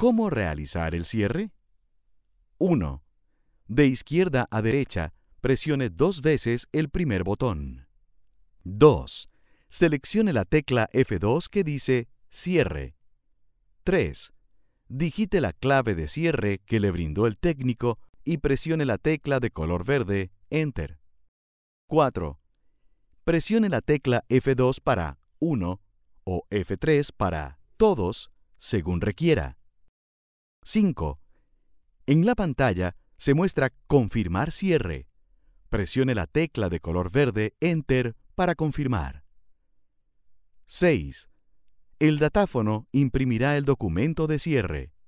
¿Cómo realizar el cierre? 1. De izquierda a derecha, presione dos veces el primer botón. 2. Seleccione la tecla F2 que dice Cierre. 3. Digite la clave de cierre que le brindó el técnico y presione la tecla de color verde Enter. 4. Presione la tecla F2 para 1 o F3 para todos, según requiera. 5. En la pantalla se muestra Confirmar cierre. Presione la tecla de color verde Enter para confirmar. 6. El datáfono imprimirá el documento de cierre.